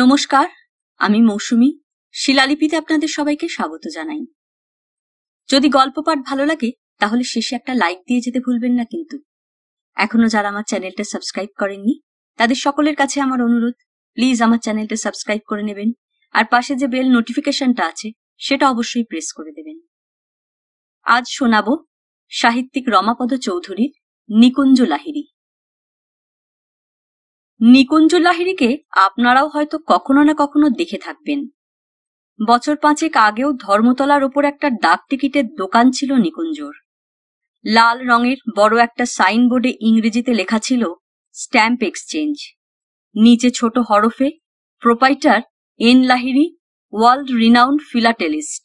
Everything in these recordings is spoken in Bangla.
নমস্কার আমি মৌসুমি শিলালিপিতে আপনাদের সবাইকে স্বাগত জানাই যদি গল্প পাঠ ভালো লাগে তাহলে শেষে একটা লাইক দিয়ে যেতে ভুলবেন না কিন্তু এখনো যারা আমার চ্যানেলটা সাবস্ক্রাইব করেননি তাদের সকলের কাছে আমার অনুরোধ প্লিজ আমার চ্যানেলটা সাবস্ক্রাইব করে নেবেন আর পাশে যে বেল নোটিফিকেশনটা আছে সেটা অবশ্যই প্রেস করে দেবেন আজ শোনাব সাহিত্যিক রমাপদ চৌধুরীর নিকুঞ্জ লাহিড়ী নিকুঞ্জ লাহিড়িকে আপনারাও হয়তো কখনো না কখনো দেখে থাকবেন বছর পাঁচেক আগেও ধর্মতলার ওপর একটা ডাক টিকিটের দোকান ছিল নিকুঞ্জর লাল রঙের বড় একটা সাইনবোর্ডে ইংরেজিতে লেখা ছিল স্ট্যাম্প এক্সচেঞ্জ নিচে ছোট হরফে proprietor N Lahiri world renowned philatelist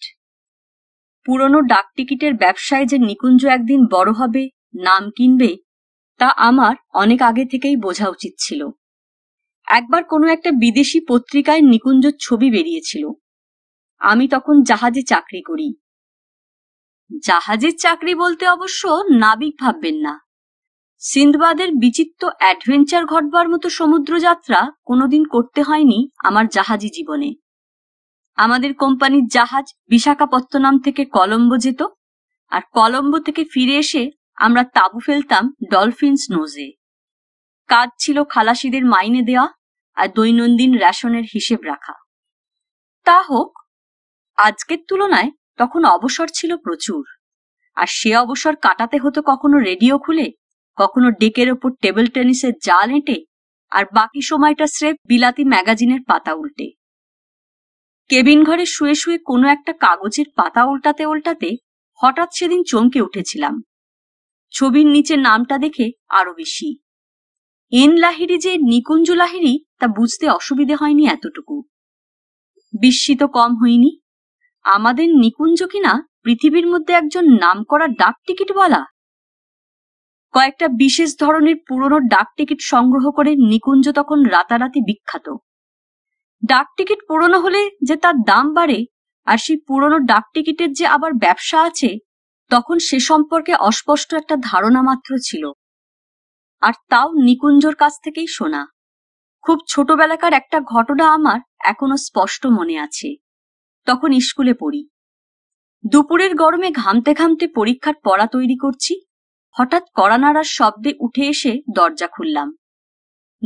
পুরনো ডাক টিকিটের ব্যবসায় যে নিকুঞ্জ একদিন বড় হবে নাম কিনবে তা আমার অনেক আগে থেকেই বোঝা উচিত ছিল একবার কোনো একটা বিদেশি পত্রিকায় নিকুঞ্জর ছবি বেরিয়েছিল আমি তখন জাহাজে চাকরি করি জাহাজের চাকরি বলতে অবশ্য নাবিক ভাববেন না সিন্ধবাদের বিচিত্র অ্যাডভেঞ্চার ঘটবার মতো সমুদ্রযাত্রা কোনোদিন করতে হয়নি আমার জাহাজি জীবনে আমাদের কোম্পানির জাহাজ বিশাখাপত্তনম থেকে কলম্বো যেত আর কলম্বো থেকে ফিরে এসে আমরা তাঁবু ফেলতাম ডলফিনস নোজে কাজ ছিল খালাসিদের মাইনে দেওয়া আর দৈনন্দিন রেশনের হিসেব রাখা তা হোক আজকের তুলনায় তখন অবসর ছিল প্রচুর আর সে অবসর কাটাতে হতো কখনো রেডিও খুলে কখনো ডেকের ওপর টেবিল টেনিসের জাল এঁটে আর বাকি সময়টা স্রেফ বিলাতি ম্যাগাজিনের পাতা উল্টে কেবিন ঘরে শুয়ে শুয়ে কোনো একটা কাগজের পাতা উল্টাতে উল্টাতে হঠাৎ সেদিন চমকে উঠেছিলাম ছবির নিচে নামটা দেখে আরো বেশি এন লাহিড়ি যে নিকুঞ্জ লাহিড়ি তা বুঝতে অসুবিধে হয়নি এতটুকু বিস্মিত কম হইনি আমাদের নিকুঞ্জ কিনা পৃথিবীর মধ্যে একজন করা ডাক টিকিট বলা কয়েকটা বিশেষ ধরনের পুরনো ডাক টিকিট সংগ্রহ করে নিকুঞ্জ তখন রাতারাতি বিখ্যাত ডাক টিকিট পুরনো হলে যে তার দাম বাড়ে আর সেই পুরনো ডাক টিকিটের যে আবার ব্যবসা আছে তখন সে সম্পর্কে অস্পষ্ট একটা ধারণা মাত্র ছিল আর তাও নিকুঞ্জর কাছ থেকেই শোনা খুব ছোটবেলাকার একটা ঘটনা আমার এখনো স্পষ্ট মনে আছে তখন স্কুলে পড়ি দুপুরের গরমে ঘামতে ঘামতে পরীক্ষার পড়া তৈরি করছি হঠাৎ কড়ানাড়ার শব্দে উঠে এসে দরজা খুললাম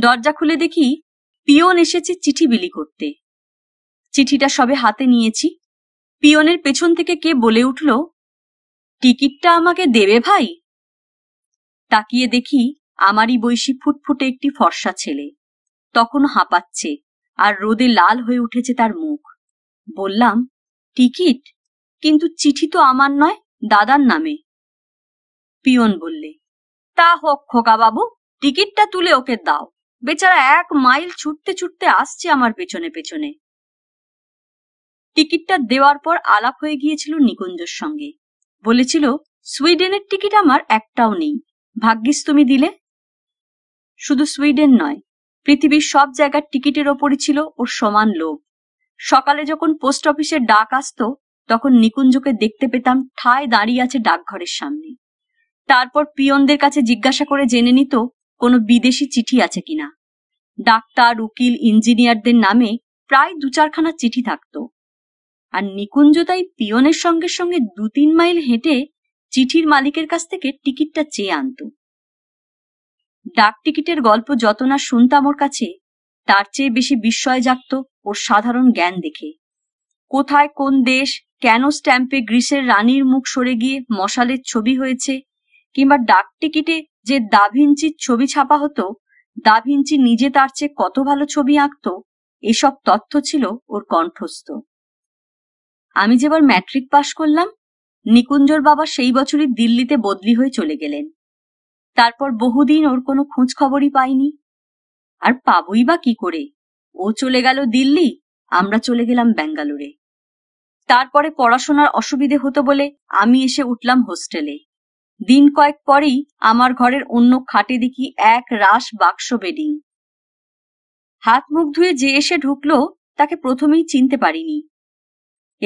দরজা খুলে দেখি পিয়ন এসেছে চিঠি বিলি করতে চিঠিটা সবে হাতে নিয়েছি পিয়নের পেছন থেকে কে বলে উঠল টিকিটটা আমাকে দেবে ভাই তাকিয়ে দেখি আমারই বৈশী ফুটফুটে একটি ফর্সা ছেলে তখন হাঁপাচ্ছে আর রোদে লাল হয়ে উঠেছে তার মুখ বললাম টিকিট কিন্তু চিঠি তো আমার নয় দাদার নামে পিয়ন বললে তা হোক খোকা বাবু টিকিটটা তুলে ওকে দাও বেচারা এক মাইল ছুটতে ছুটতে আসছে আমার পেছনে পেছনে টিকিটটা দেওয়ার পর আলাপ হয়ে গিয়েছিল নিকুঞ্জর সঙ্গে বলেছিল সুইডেনের টিকিট আমার একটাও নেই ভাগ্যিস তুমি দিলে শুধু সুইডেন নয় পৃথিবীর সব জায়গার টিকিটের ওপরই ছিল ওর সমান লোভ সকালে যখন পোস্ট অফিসের ডাক আসত তখন নিকুঞ্জকে দেখতে পেতাম ঠায় দাঁড়িয়ে আছে ডাকঘরের সামনে তারপর পিয়নদের কাছে জিজ্ঞাসা করে জেনে নিত কোনো বিদেশি চিঠি আছে কিনা ডাক্তার উকিল ইঞ্জিনিয়ারদের নামে প্রায় দু চারখানা চিঠি থাকত আর নিকুঞ্জ তাই পিয়নের সঙ্গে সঙ্গে দু তিন মাইল হেঁটে চিঠির মালিকের কাছ থেকে টিকিটটা চেয়ে আনত ডাক টিকিটের গল্প যত না শুনতাম ওর কাছে তার চেয়ে বেশি বিস্ময় জাগত ওর সাধারণ জ্ঞান দেখে কোথায় কোন দেশ কেন স্ট্যাম্পে গ্রিসের রানীর মুখ সরে গিয়ে মশালের ছবি হয়েছে কিংবা ডাক টিকিটে যে দাভিঞ্চির ছবি ছাপা হতো দাভিঞ্চি নিজে তার চেয়ে কত ভালো ছবি আঁকত এসব তথ্য ছিল ওর কণ্ঠস্থ আমি যেবার ম্যাট্রিক পাশ করলাম নিকুঞ্জর বাবা সেই বছরই দিল্লিতে বদলি হয়ে চলে গেলেন তারপর বহুদিন ওর কোনো খোঁজ খবরই পাইনি আর পাবই বা কি করে ও চলে গেল দিল্লি আমরা চলে গেলাম ব্যাঙ্গালোরে তারপরে পড়াশোনার অসুবিধে হতো বলে আমি এসে উঠলাম হোস্টেলে দিন কয়েক পরেই আমার ঘরের অন্য খাটে দেখি এক রাস বাক্স বেডিং হাত মুখ ধুয়ে যে এসে ঢুকলো তাকে প্রথমেই চিনতে পারিনি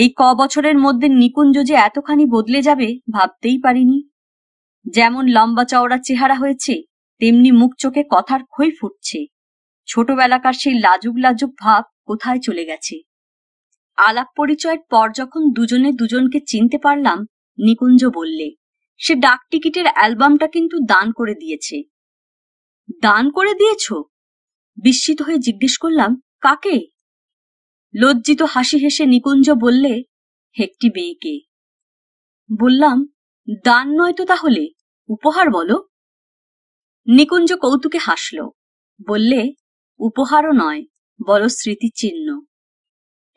এই ক বছরের মধ্যে নিকুঞ্জ যে এতখানি বদলে যাবে ভাবতেই পারিনি যেমন লম্বা চওড়া চেহারা হয়েছে তেমনি মুখ চোখে কথার খই ফুটছে ছোটবেলাকার সেই লাজুক লাজুক ভাব কোথায় চলে গেছে আলাপ পরিচয়ের পর যখন দুজনে দুজনকে চিনতে পারলাম নিকুঞ্জ বললে সে ডাক টিকিটের অ্যালবামটা কিন্তু দান করে দিয়েছে দান করে দিয়েছ বিস্মিত হয়ে জিজ্ঞেস করলাম কাকে লজ্জিত হাসি হেসে নিকুঞ্জ বললে একটি মেয়েকে বললাম দান নয় তো তাহলে উপহার বলো নিকুঞ্জ কৌতুকে হাসল বললে উপহারও নয় বলো স্মৃতিচিহ্ন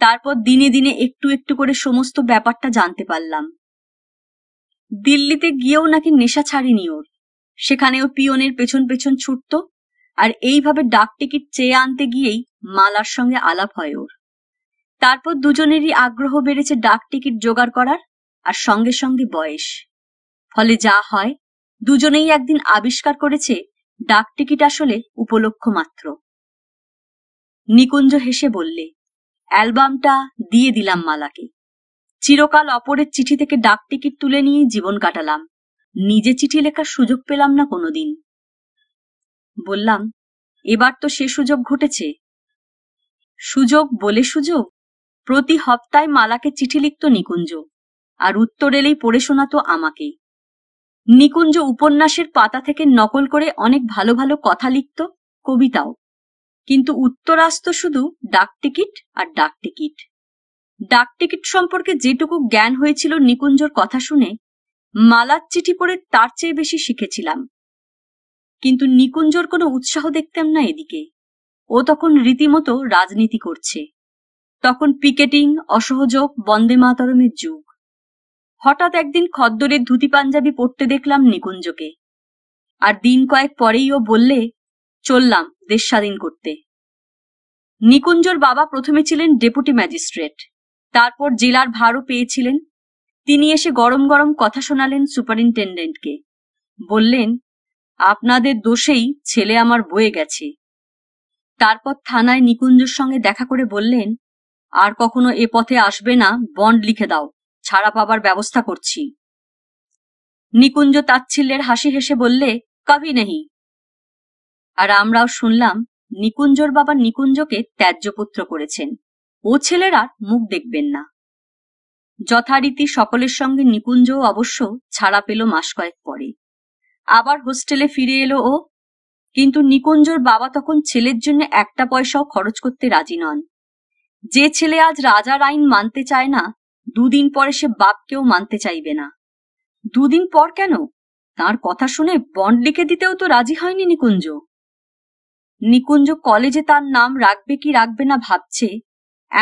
তারপর দিনে দিনে একটু একটু করে সমস্ত ব্যাপারটা জানতে পারলাম দিল্লিতে গিয়েও নাকি নেশা ছাড়িনি ওর সেখানেও পিয়নের পেছন পেছন ছুটত আর এইভাবে ডাক টিকিট চেয়ে আনতে গিয়েই মালার সঙ্গে আলাপ হয় ওর তারপর দুজনেরই আগ্রহ বেড়েছে ডাক টিকিট জোগাড় করার আর সঙ্গে সঙ্গে বয়স ফলে যা হয় দুজনেই একদিন আবিষ্কার করেছে ডাক টিকিট আসলে উপলক্ষ মাত্র নিকুঞ্জ হেসে বললে অ্যালবামটা দিয়ে দিলাম মালাকে চিরকাল অপরের চিঠি থেকে ডাক টিকিট তুলে নিয়ে জীবন কাটালাম নিজে চিঠি লেখার সুযোগ পেলাম না কোনোদিন বললাম এবার তো সে সুযোগ ঘটেছে সুযোগ বলে সুযোগ প্রতি হপ্তায় মালাকে চিঠি লিখত নিকুঞ্জ আর উত্তর এলেই পড়ে শোনাতো আমাকে নিকুঞ্জ উপন্যাসের পাতা থেকে নকল করে অনেক ভালো ভালো কথা লিখত কবিতাও কিন্তু উত্তর আসত শুধু ডাকটিকিট আর ডাকটিকিট ডাকটিকিট সম্পর্কে যেটুকু জ্ঞান হয়েছিল নিকুঞ্জর কথা শুনে মালার চিঠি পড়ে তার চেয়ে বেশি শিখেছিলাম কিন্তু নিকুঞ্জর কোনো উৎসাহ দেখতাম না এদিকে ও তখন রীতিমতো রাজনীতি করছে তখন পিকেটিং অসহযোগ বন্দে মাতরমের যুগ হঠাৎ একদিন খদ্দরের ধুতি পাঞ্জাবি পরতে দেখলাম নিকুঞ্জকে আর দিন কয়েক পরেই ও বললে চললাম দেশ স্বাধীন করতে নিকুঞ্জর বাবা প্রথমে ছিলেন ডেপুটি ম্যাজিস্ট্রেট তারপর জেলার ভারও পেয়েছিলেন তিনি এসে গরম গরম কথা শোনালেন সুপারিনটেন্ডেন্টকে বললেন আপনাদের দোষেই ছেলে আমার বয়ে গেছে তারপর থানায় নিকুঞ্জর সঙ্গে দেখা করে বললেন আর কখনো এ পথে আসবে না বন্ড লিখে দাও ছাড়া পাবার ব্যবস্থা করছি নিকুঞ্জ তাচ্ছিল্যের হাসি হেসে বললে কবি নেহি আর আমরাও শুনলাম নিকুঞ্জর বাবা নিকুঞ্জকে ত্যাজ্যপুত্র করেছেন ও ছেলেরা মুখ দেখবেন না যথারীতি সকলের সঙ্গে নিকুঞ্জও অবশ্য ছাড়া পেল মাস কয়েক পরে আবার হোস্টেলে ফিরে এলো ও কিন্তু নিকুঞ্জর বাবা তখন ছেলের জন্য একটা পয়সাও খরচ করতে রাজি নন যে ছেলে আজ রাজার আইন মানতে চায় না দুদিন পরে সে বাপকেও মানতে চাইবে না দুদিন পর কেন তার কথা শুনে বন্ড লিখে দিতেও তো রাজি হয়নি নিকুঞ্জ নিকুঞ্জ কলেজে তার নাম রাখবে কি রাখবে না ভাবছে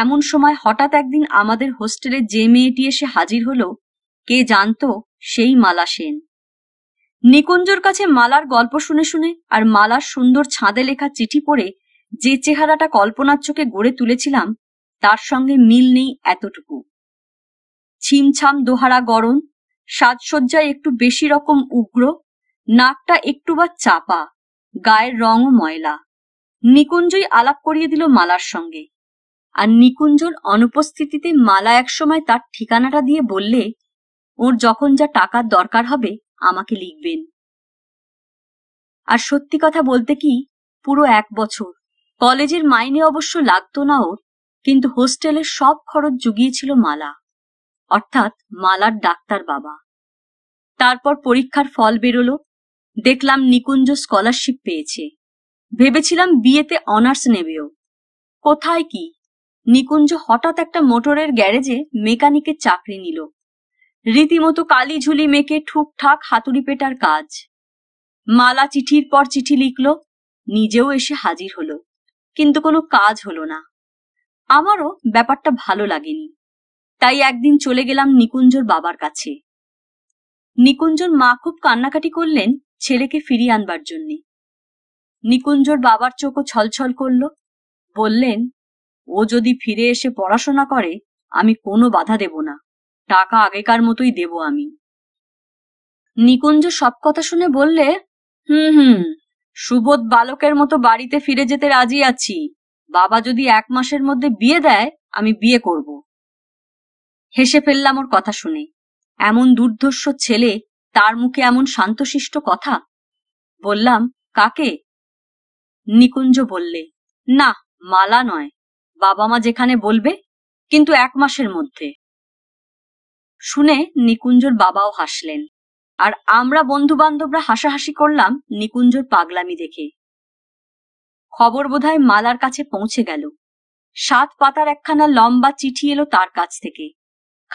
এমন সময় হঠাৎ একদিন আমাদের হোস্টেলে যে মেয়েটি এসে হাজির হলো কে জানতো সেই মালা সেন নিকুঞ্জর কাছে মালার গল্প শুনে শুনে আর মালার সুন্দর ছাঁদে লেখা চিঠি পড়ে যে চেহারাটা কল্পনার চোখে গড়ে তুলেছিলাম তার সঙ্গে মিল নেই এতটুকু ছিমছাম দোহারা গরম সাজসজ্জায় একটু বেশি রকম উগ্র নাকটা একটু বা চাপা গায়ের রঙও ময়লা নিকুঞ্জই আলাপ করিয়ে দিল মালার সঙ্গে আর নিকুঞ্জর অনুপস্থিতিতে মালা একসময় তার ঠিকানাটা দিয়ে বললে ওর যখন যা টাকার দরকার হবে আমাকে লিখবেন আর সত্যি কথা বলতে কি পুরো এক বছর কলেজের মাইনে অবশ্য লাগতো না ওর কিন্তু হোস্টেলের সব খরচ জুগিয়েছিল মালা অর্থাৎ মালার ডাক্তার বাবা তারপর পরীক্ষার ফল বেরোলো দেখলাম নিকুঞ্জ স্কলারশিপ পেয়েছে ভেবেছিলাম বিয়েতে অনার্স নেবেও কোথায় কি নিকুঞ্জ হঠাৎ একটা মোটরের গ্যারেজে মেকানিকের চাকরি নিল রীতিমতো কালি ঝুলি মেকে ঠুকঠাক হাতুড়ি পেটার কাজ মালা চিঠির পর চিঠি লিখল নিজেও এসে হাজির হলো কিন্তু কোনো কাজ হলো না আমারও ব্যাপারটা ভালো লাগেনি তাই একদিন চলে গেলাম নিকুঞ্জর বাবার কাছে নিকুঞ্জর মা খুব কান্নাকাটি করলেন ছেলেকে ফিরিয়ে আনবার জন্যে নিকুঞ্জর বাবার চোখও ছলছল করল বললেন ও যদি ফিরে এসে পড়াশোনা করে আমি কোনো বাধা দেব না টাকা আগেকার মতোই দেব আমি নিকুঞ্জ সব কথা শুনে বললে হুম হুম সুবোধ বালকের মতো বাড়িতে ফিরে যেতে রাজি আছি বাবা যদি এক মাসের মধ্যে বিয়ে দেয় আমি বিয়ে করবো হেসে ফেললাম ওর কথা শুনে এমন দুর্ধর্ষ ছেলে তার মুখে এমন শান্তশিষ্ট কথা বললাম কাকে নিকুঞ্জ বললে না মালা নয় বাবা মা যেখানে বলবে কিন্তু এক মাসের মধ্যে শুনে নিকুঞ্জর বাবাও হাসলেন আর আমরা বন্ধু বান্ধবরা হাসাহাসি করলাম নিকুঞ্জর পাগলামি দেখে খবর বোধহয় মালার কাছে পৌঁছে গেল সাত পাতার একখানা লম্বা চিঠি এলো তার কাছ থেকে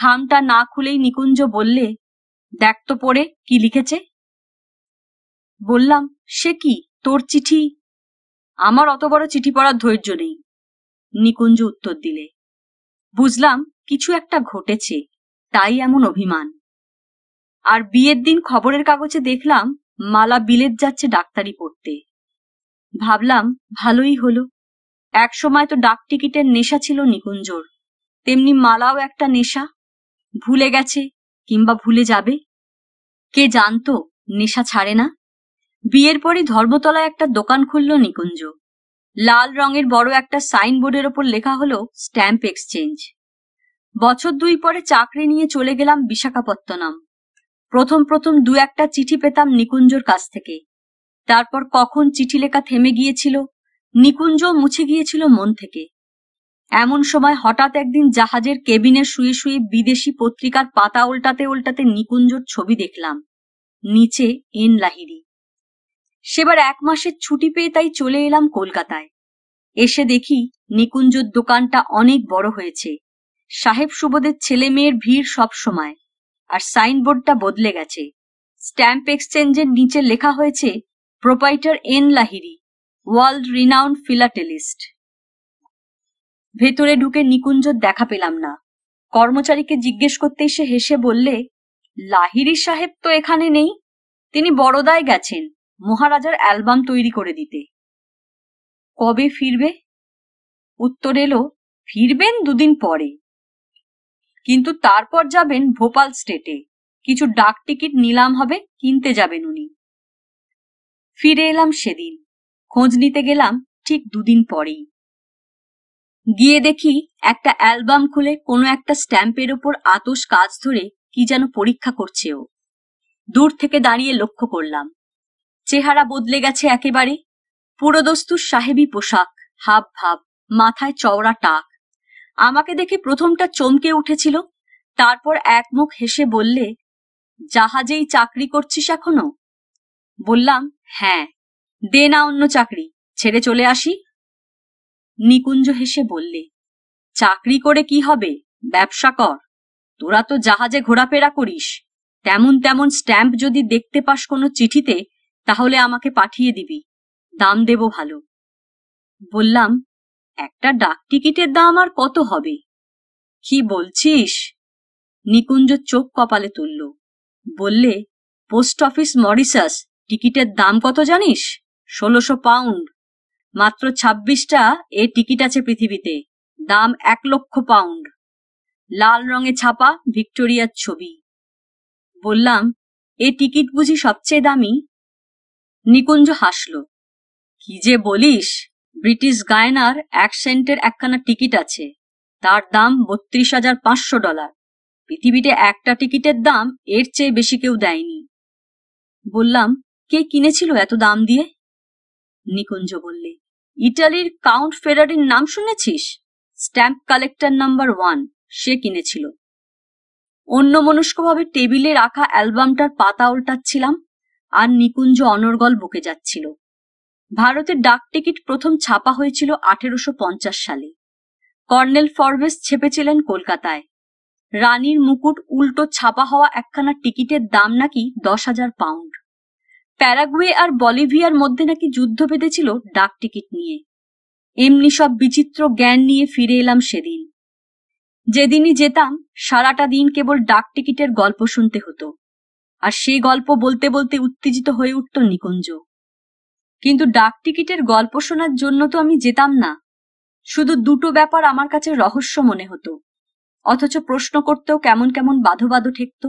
খামটা না খুলেই নিকুঞ্জ বললে দেখ তো পড়ে কি লিখেছে বললাম সে কি তোর চিঠি আমার অত বড় চিঠি পড়ার ধৈর্য নেই নিকুঞ্জ উত্তর দিলে বুঝলাম কিছু একটা ঘটেছে তাই এমন অভিমান আর বিয়ের দিন খবরের কাগজে দেখলাম মালা বিলেত যাচ্ছে ডাক্তারি পড়তে ভাবলাম ভালোই হলো এক সময় তো ডাক টিকিটের নেশা ছিল নিকুঞ্জর তেমনি মালাও একটা নেশা ভুলে গেছে কিংবা ভুলে যাবে কে জানতো নেশা ছাড়ে না বিয়ের পরই ধর্মতলায় একটা দোকান খুলল নিকুঞ্জ লাল রঙের বড় একটা সাইনবোর্ডের ওপর লেখা হলো স্ট্যাম্প এক্সচেঞ্জ বছর দুই পরে চাকরি নিয়ে চলে গেলাম বিশাখাপত্তনম প্রথম প্রথম দু একটা চিঠি পেতাম নিকুঞ্জর কাছ থেকে তারপর কখন চিঠি লেখা থেমে গিয়েছিল নিকুঞ্জ মুছে গিয়েছিল মন থেকে এমন সময় হঠাৎ একদিন জাহাজের কেবিনে শুয়ে শুয়ে বিদেশি পত্রিকার পাতা উল্টাতে উল্টাতে নিকুঞ্জর ছবি দেখলাম নিচে এন লাহিরি সেবার এক মাসের ছুটি পেয়ে তাই চলে এলাম কলকাতায় এসে দেখি নিকুঞ্জর দোকানটা অনেক বড় হয়েছে সাহেব সুবোধের ছেলে মেয়ের ভিড় সব সময় আর সাইনবোর্ডটা বদলে গেছে স্ট্যাম্প এক্সচেঞ্জের নিচে লেখা হয়েছে proprietor N Lahiri world renowned philatelist ভেতরে ঢুকে নিকুঞ্জর দেখা পেলাম না কর্মচারীকে জিজ্ঞেস করতেই সে হেসে বললে লাহিরি সাহেব তো এখানে নেই তিনি বড়দায় গেছেন মহারাজার অ্যালবাম তৈরি করে দিতে কবে ফিরবে উত্তর এলো ফিরবেন দুদিন পরে কিন্তু তারপর যাবেন ভোপাল স্টেটে কিছু ডাক টিকিট নিলাম হবে কিনতে যাবেন উনি ফিরে এলাম সেদিন খোঁজ নিতে গেলাম ঠিক দুদিন পরেই গিয়ে দেখি একটা অ্যালবাম খুলে কোনো একটা স্ট্যাম্পের ওপর আতস কাজ ধরে কি যেন পরীক্ষা করছে ও দূর থেকে দাঁড়িয়ে লক্ষ্য করলাম চেহারা বদলে গেছে একেবারে পুরোদস্তুর সাহেবি পোশাক হাব ভাব মাথায় চওড়া টাক আমাকে দেখে প্রথমটা চমকে উঠেছিল তারপর একমুখ হেসে বললে জাহাজেই চাকরি করছিস এখনো বললাম হ্যাঁ দে না অন্য চাকরি ছেড়ে চলে আসি নিকুঞ্জ হেসে বললে চাকরি করে কি হবে ব্যবসা কর তোরা তো জাহাজে ঘোরাফেরা করিস তেমন তেমন স্ট্যাম্প যদি দেখতে পাস কোনো চিঠিতে তাহলে আমাকে পাঠিয়ে দিবি দাম দেব ভালো বললাম একটা ডাক টিকিটের দাম আর কত হবে কি বলছিস নিকুঞ্জ চোখ কপালে তুলল বললে পোস্ট অফিস মরিসাস টিকিটের দাম কত জানিস ষোলোশো পাউন্ড মাত্র ছাব্বিশটা এ টিকিট আছে পৃথিবীতে দাম এক লক্ষ পাউন্ড লাল রঙে ছাপা ভিক্টোরিয়ার ছবি বললাম এ টিকিট বুঝি সবচেয়ে দামি নিকুঞ্জ হাসল কি যে বলিস ব্রিটিশ গায়নার এক সেন্টের একখানা টিকিট আছে তার দাম বত্রিশ হাজার পাঁচশো ডলার পৃথিবীতে একটা টিকিটের দাম এর চেয়ে বেশি কেউ দেয়নি বললাম কে কিনেছিল এত দাম দিয়ে নিকুঞ্জ বললে ইটালির কাউন্ট ফেরারির নাম শুনেছিস স্ট্যাম্প কালেক্টর নাম্বার ওয়ান সে কিনেছিল অন্য টেবিলে রাখা অ্যালবামটার পাতা উল্টাচ্ছিলাম আর নিকুঞ্জ অনর্গল বুকে যাচ্ছিল ভারতের ডাক টিকিট প্রথম ছাপা হয়েছিল আঠেরোশো সালে কর্নেল ফরবেস ছেপেছিলেন কলকাতায় রানীর মুকুট উল্টো ছাপা হওয়া একখানা টিকিটের দাম নাকি দশ হাজার পাউন্ড প্যারাগুয়ে আর বলিভিয়ার মধ্যে নাকি যুদ্ধ বেঁধেছিল ডাক টিকিট নিয়ে এমনি সব বিচিত্র জ্ঞান নিয়ে ফিরে এলাম সেদিন যেদিনই যেতাম সারাটা দিন কেবল ডাক টিকিটের গল্প শুনতে হতো আর সেই গল্প বলতে বলতে উত্তেজিত হয়ে উঠত নিকুঞ্জ কিন্তু ডাক টিকিটের গল্প শোনার জন্য তো আমি যেতাম না শুধু দুটো ব্যাপার আমার কাছে রহস্য মনে হতো অথচ প্রশ্ন করতেও কেমন কেমন বাধো বাধো ঠেকত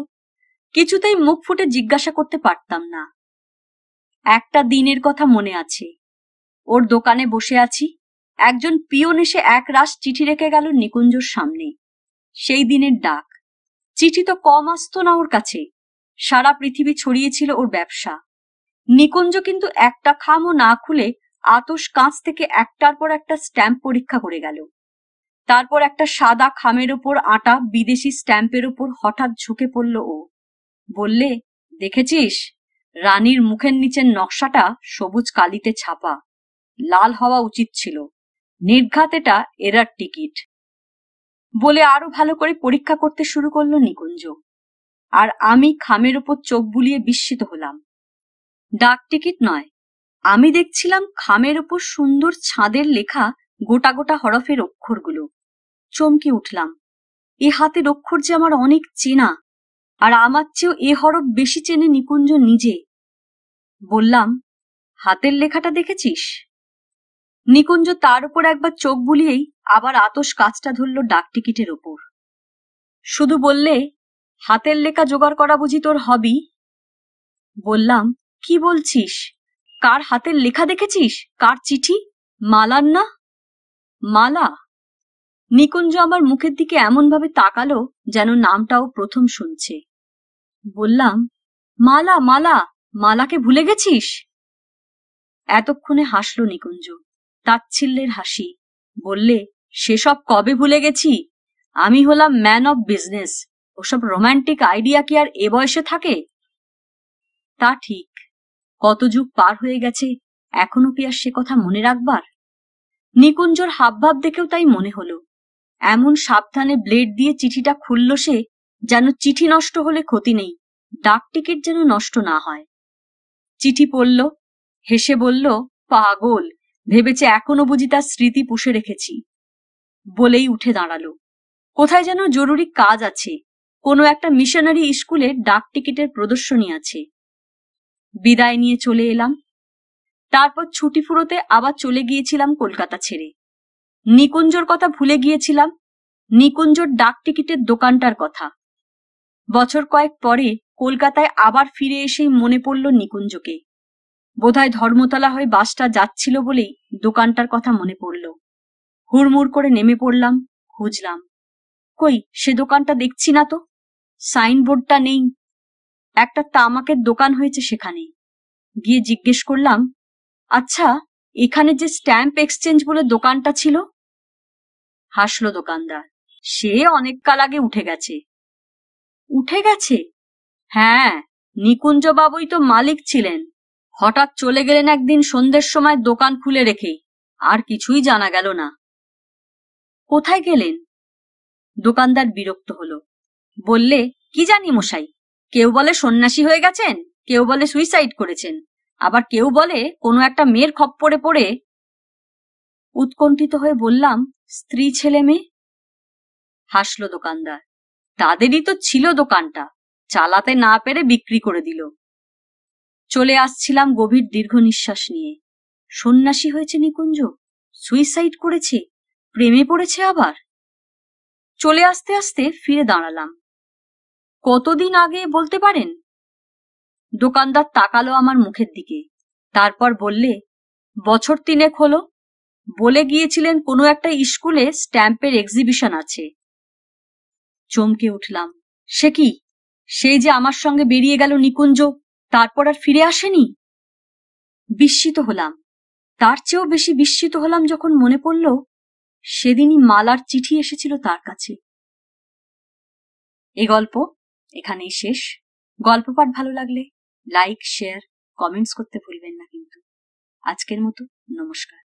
কিছুতেই মুখ ফুটে জিজ্ঞাসা করতে পারতাম না একটা দিনের কথা মনে আছে ওর দোকানে বসে আছি একজন পিয়ন এসে এক রাস চিঠি রেখে গেল নিকুঞ্জর সামনে সেই দিনের ডাক চিঠি তো কম আসত না ওর কাছে সারা পৃথিবী ছড়িয়েছিল ওর ব্যবসা নিকুঞ্জ কিন্তু একটা খামও না খুলে আতস কাঁচ থেকে একটার পর একটা স্ট্যাম্প পরীক্ষা করে গেল তারপর একটা সাদা খামের ওপর আটা বিদেশি স্ট্যাম্পের ওপর হঠাৎ ঝুঁকে পড়ল ও বললে দেখেছিস রানীর মুখের নিচের নকশাটা সবুজ কালিতে ছাপা লাল হওয়া উচিত ছিল নির্ঘাত এটা এরার টিকিট বলে আরো ভালো করে পরীক্ষা করতে শুরু করলো নিকুঞ্জ আর আমি খামের উপর চোখ বুলিয়ে বিস্মিত হলাম ডাক টিকিট নয় আমি দেখছিলাম খামের ওপর সুন্দর ছাদের লেখা গোটা গোটা হরফের অক্ষরগুলো চমকে উঠলাম এ হাতের অক্ষর যে আমার অনেক চেনা আর আমার চেয়েও এ হরফ বেশি চেনে নিকুঞ্জ নিজে বললাম হাতের লেখাটা দেখেছিস নিকুঞ্জ তার উপর একবার চোখ বুলিয়েই আবার আতস কাজটা ধরল ডাক টিকিটের ওপর শুধু বললে হাতের লেখা জোগাড় করা বুঝি তোর হবি বললাম কি বলছিস কার হাতের লেখা দেখেছিস কার চিঠি মালার না মালা নিকুঞ্জ আমার মুখের দিকে এমনভাবে তাকালো যেন নামটাও প্রথম শুনছে বললাম মালা মালা মালাকে ভুলে গেছিস এতক্ষণে হাসলো নিকুঞ্জ তাচ্ছিল্যের হাসি বললে সেসব কবে ভুলে গেছি আমি হলাম ম্যান অব বিজনেস ওসব রোম্যান্টিক আইডিয়া কি আর এ বয়সে থাকে তা ঠিক কত যুগ পার হয়ে গেছে এখনো কি আর সে কথা মনে রাখবার নিকুঞ্জর হাবভাব দেখেও তাই মনে হলো এমন সাবধানে ব্লেড দিয়ে চিঠিটা খুলল সে যেন চিঠি নষ্ট হলে ক্ষতি নেই ডাক টিকিট যেন নষ্ট না হয় চিঠি পড়ল হেসে বলল পাগল ভেবেছে এখনো বুঝি তার স্মৃতি পুষে রেখেছি বলেই উঠে দাঁড়ালো কোথায় যেন জরুরি কাজ আছে কোনো একটা মিশনারি স্কুলে ডাক টিকিটের প্রদর্শনী আছে বিদায় নিয়ে চলে এলাম তারপর ছুটি ফুরোতে আবার চলে গিয়েছিলাম কলকাতা ছেড়ে নিকুঞ্জর কথা ভুলে গিয়েছিলাম নিকুঞ্জর ডাক টিকিটের দোকানটার কথা বছর কয়েক পরে কলকাতায় আবার ফিরে এসেই মনে পড়ল নিকুঞ্জকে বোধহয় ধর্মতলা হয়ে বাসটা যাচ্ছিল বলেই দোকানটার কথা মনে পড়ল হুড়মুড় করে নেমে পড়লাম খুঁজলাম কই সে দোকানটা দেখছি না তো সাইনবোর্ডটা নেই একটা তামাকের দোকান হয়েছে সেখানে গিয়ে জিজ্ঞেস করলাম আচ্ছা এখানে যে স্ট্যাম্প এক্সচেঞ্জ বলে দোকানটা ছিল হাসলো দোকানদার সে অনেক কাল আগে উঠে গেছে উঠে গেছে হ্যাঁ নিকুঞ্জবাবুই তো মালিক ছিলেন হঠাৎ চলে গেলেন একদিন সন্ধ্যের সময় দোকান খুলে রেখেই আর কিছুই জানা গেল না কোথায় গেলেন দোকানদার বিরক্ত হলো বললে কি জানি মশাই কেউ বলে সন্ন্যাসী হয়ে গেছেন কেউ বলে সুইসাইড করেছেন আবার কেউ বলে কোনো একটা মেয়ের খপ্পরে পড়ে উৎকণ্ঠিত হয়ে বললাম স্ত্রী ছেলে মেয়ে হাসল দোকানদার তাদেরই তো ছিল দোকানটা চালাতে না পেরে বিক্রি করে দিল চলে আসছিলাম গভীর দীর্ঘ নিঃশ্বাস নিয়ে সন্ন্যাসী হয়েছে নিকুঞ্জ সুইসাইড করেছে প্রেমে পড়েছে আবার চলে আসতে আসতে ফিরে দাঁড়ালাম কতদিন আগে বলতে পারেন দোকানদার তাকালো আমার মুখের দিকে তারপর বললে বছর তিনেক হলো বলে গিয়েছিলেন কোনো একটা স্কুলে স্ট্যাম্পের এক্সিবিশন আছে চমকে উঠলাম সে কি সেই যে আমার সঙ্গে বেরিয়ে গেল নিকুঞ্জ তারপর আর ফিরে আসেনি বিস্মিত হলাম তার চেয়েও বেশি বিস্মিত হলাম যখন মনে পড়ল সেদিনই মালার চিঠি এসেছিল তার কাছে এ গল্প এখানেই শেষ গল্প পাঠ ভালো লাগলে লাইক শেয়ার কমেন্টস করতে ভুলবেন না কিন্তু আজকের মতো নমস্কার